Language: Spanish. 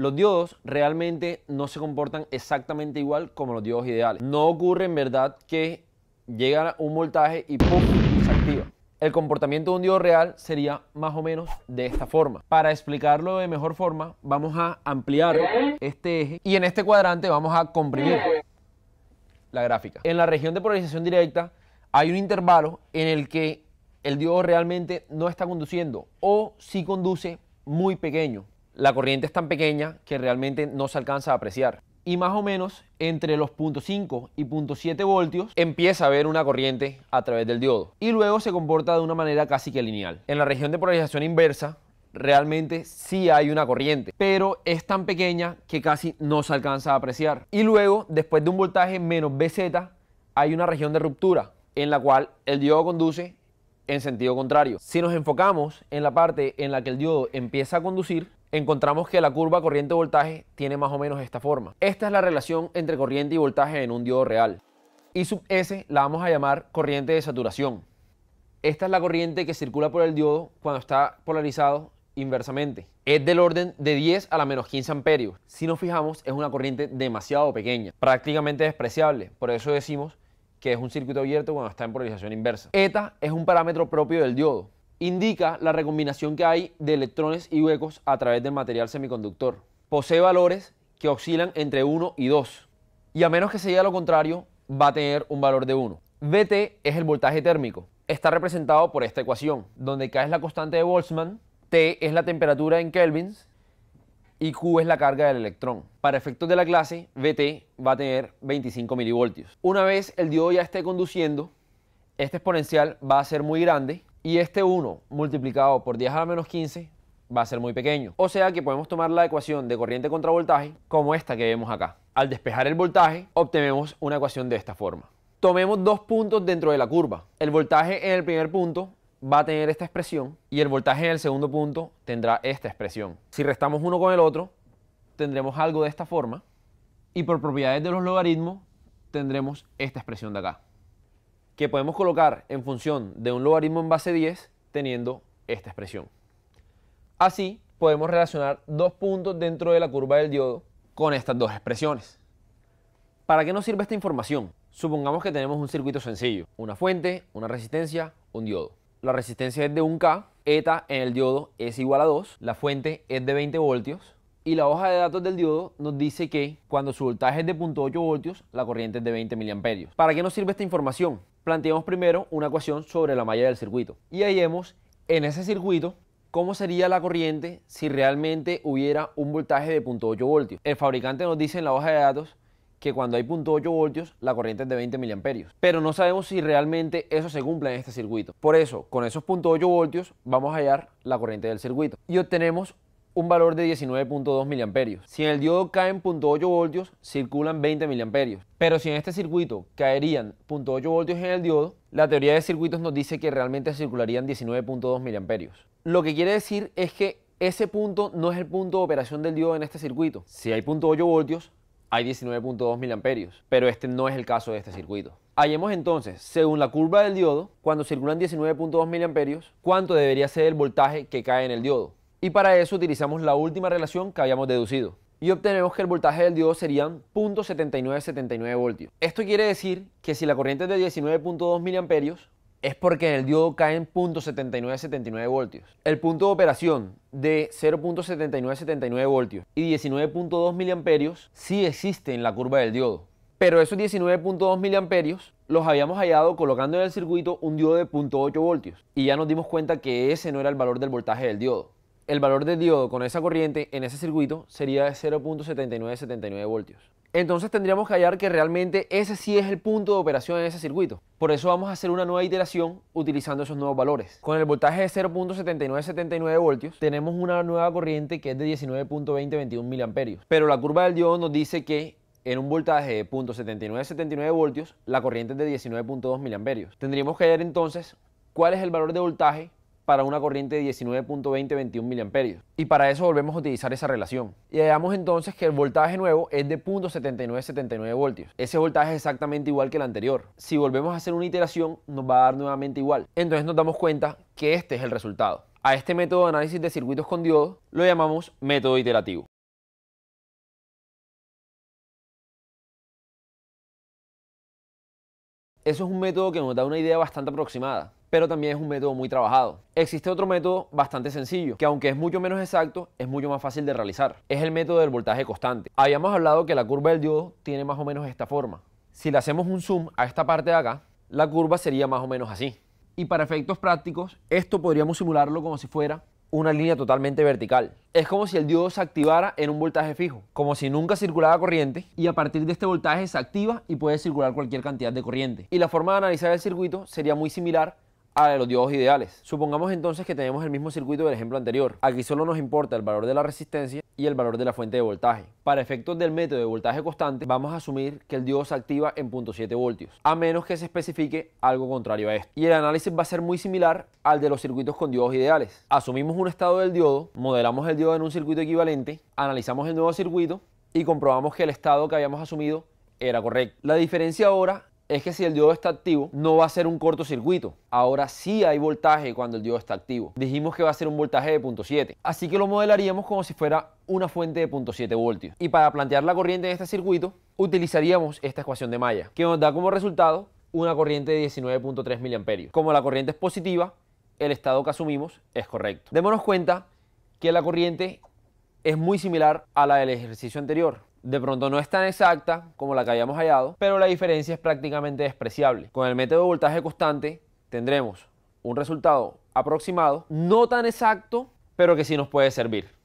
Los diodos realmente no se comportan exactamente igual como los diodos ideales. No ocurre en verdad que llega un voltaje y ¡pum! se activa. El comportamiento de un diodo real sería más o menos de esta forma. Para explicarlo de mejor forma, vamos a ampliar este eje y en este cuadrante vamos a comprimir la gráfica. En la región de polarización directa hay un intervalo en el que el diodo realmente no está conduciendo o sí conduce muy pequeño la corriente es tan pequeña que realmente no se alcanza a apreciar. Y más o menos entre los 0.5 y 0.7 voltios empieza a haber una corriente a través del diodo. Y luego se comporta de una manera casi que lineal. En la región de polarización inversa realmente sí hay una corriente, pero es tan pequeña que casi no se alcanza a apreciar. Y luego, después de un voltaje menos BZ, hay una región de ruptura en la cual el diodo conduce en sentido contrario. Si nos enfocamos en la parte en la que el diodo empieza a conducir, encontramos que la curva corriente-voltaje tiene más o menos esta forma. Esta es la relación entre corriente y voltaje en un diodo real. Y sub S la vamos a llamar corriente de saturación. Esta es la corriente que circula por el diodo cuando está polarizado inversamente. Es del orden de 10 a la menos 15 amperios. Si nos fijamos, es una corriente demasiado pequeña, prácticamente despreciable. Por eso decimos que es un circuito abierto cuando está en polarización inversa. Eta es un parámetro propio del diodo indica la recombinación que hay de electrones y huecos a través del material semiconductor. Posee valores que oscilan entre 1 y 2 y a menos que se lo contrario va a tener un valor de 1. VT es el voltaje térmico. Está representado por esta ecuación, donde K es la constante de Boltzmann, T es la temperatura en kelvins y Q es la carga del electrón. Para efectos de la clase, VT va a tener 25 milivoltios. Una vez el diodo ya esté conduciendo, este exponencial va a ser muy grande y este 1 multiplicado por 10 a la menos 15 va a ser muy pequeño. O sea que podemos tomar la ecuación de corriente contra voltaje como esta que vemos acá. Al despejar el voltaje, obtenemos una ecuación de esta forma. Tomemos dos puntos dentro de la curva. El voltaje en el primer punto va a tener esta expresión y el voltaje en el segundo punto tendrá esta expresión. Si restamos uno con el otro, tendremos algo de esta forma y por propiedades de los logaritmos tendremos esta expresión de acá que podemos colocar en función de un logaritmo en base 10 teniendo esta expresión. Así podemos relacionar dos puntos dentro de la curva del diodo con estas dos expresiones. ¿Para qué nos sirve esta información? Supongamos que tenemos un circuito sencillo, una fuente, una resistencia, un diodo. La resistencia es de 1K, eta en el diodo es igual a 2, la fuente es de 20 voltios y la hoja de datos del diodo nos dice que cuando su voltaje es de 0.8 voltios, la corriente es de 20 miliamperios. ¿Para qué nos sirve esta información? planteamos primero una ecuación sobre la malla del circuito y hallemos en ese circuito cómo sería la corriente si realmente hubiera un voltaje de 0.8 voltios. El fabricante nos dice en la hoja de datos que cuando hay 0.8 voltios la corriente es de 20 mA. pero no sabemos si realmente eso se cumple en este circuito. Por eso, con esos 0.8 voltios vamos a hallar la corriente del circuito y obtenemos un valor de 19.2 mA. Si en el diodo caen 0.8 voltios, circulan 20 mA. Pero si en este circuito caerían 0.8 voltios en el diodo, la teoría de circuitos nos dice que realmente circularían 19.2 mA. Lo que quiere decir es que ese punto no es el punto de operación del diodo en este circuito. Si hay 0.8 voltios, hay 19.2 mA, pero este no es el caso de este circuito. Hallemos entonces, según la curva del diodo, cuando circulan 19.2 mA, cuánto debería ser el voltaje que cae en el diodo. Y para eso utilizamos la última relación que habíamos deducido. Y obtenemos que el voltaje del diodo serían 0.7979 voltios. Esto quiere decir que si la corriente es de 19.2 mA es porque en el diodo caen 0.7979 voltios. El punto de operación de 0.7979 voltios y 19.2 mA sí existe en la curva del diodo. Pero esos 19.2 miliamperios los habíamos hallado colocando en el circuito un diodo de 0.8 voltios y ya nos dimos cuenta que ese no era el valor del voltaje del diodo el valor del diodo con esa corriente en ese circuito sería de 0.7979 voltios. Entonces tendríamos que hallar que realmente ese sí es el punto de operación en ese circuito. Por eso vamos a hacer una nueva iteración utilizando esos nuevos valores. Con el voltaje de 0.7979 voltios tenemos una nueva corriente que es de 19.2021 miliamperios. Pero la curva del diodo nos dice que en un voltaje de 0.7979 voltios la corriente es de 19.2 miliamperios. Tendríamos que hallar entonces cuál es el valor de voltaje para una corriente de 19.20-21 mA. Y para eso volvemos a utilizar esa relación. Y veamos entonces que el voltaje nuevo es de 79 voltios. Ese voltaje es exactamente igual que el anterior. Si volvemos a hacer una iteración, nos va a dar nuevamente igual. Entonces nos damos cuenta que este es el resultado. A este método de análisis de circuitos con diodos lo llamamos método iterativo. Eso es un método que nos da una idea bastante aproximada pero también es un método muy trabajado. Existe otro método bastante sencillo, que aunque es mucho menos exacto, es mucho más fácil de realizar. Es el método del voltaje constante. Habíamos hablado que la curva del diodo tiene más o menos esta forma. Si le hacemos un zoom a esta parte de acá, la curva sería más o menos así. Y para efectos prácticos, esto podríamos simularlo como si fuera una línea totalmente vertical. Es como si el diodo se activara en un voltaje fijo, como si nunca circulara corriente y a partir de este voltaje se activa y puede circular cualquier cantidad de corriente. Y la forma de analizar el circuito sería muy similar a los diodos ideales. Supongamos entonces que tenemos el mismo circuito del ejemplo anterior. Aquí solo nos importa el valor de la resistencia y el valor de la fuente de voltaje. Para efectos del método de voltaje constante, vamos a asumir que el diodo se activa en 0.7 voltios, a menos que se especifique algo contrario a esto. Y el análisis va a ser muy similar al de los circuitos con diodos ideales. Asumimos un estado del diodo, modelamos el diodo en un circuito equivalente, analizamos el nuevo circuito y comprobamos que el estado que habíamos asumido era correcto. La diferencia ahora es que si el diodo está activo, no va a ser un cortocircuito. Ahora sí hay voltaje cuando el diodo está activo. Dijimos que va a ser un voltaje de 0.7. Así que lo modelaríamos como si fuera una fuente de 0.7 voltios. Y para plantear la corriente en este circuito, utilizaríamos esta ecuación de malla, que nos da como resultado una corriente de 19.3 ma Como la corriente es positiva, el estado que asumimos es correcto. Démonos cuenta que la corriente es muy similar a la del ejercicio anterior. De pronto no es tan exacta como la que hayamos hallado, pero la diferencia es prácticamente despreciable. Con el método de voltaje constante tendremos un resultado aproximado, no tan exacto, pero que sí nos puede servir.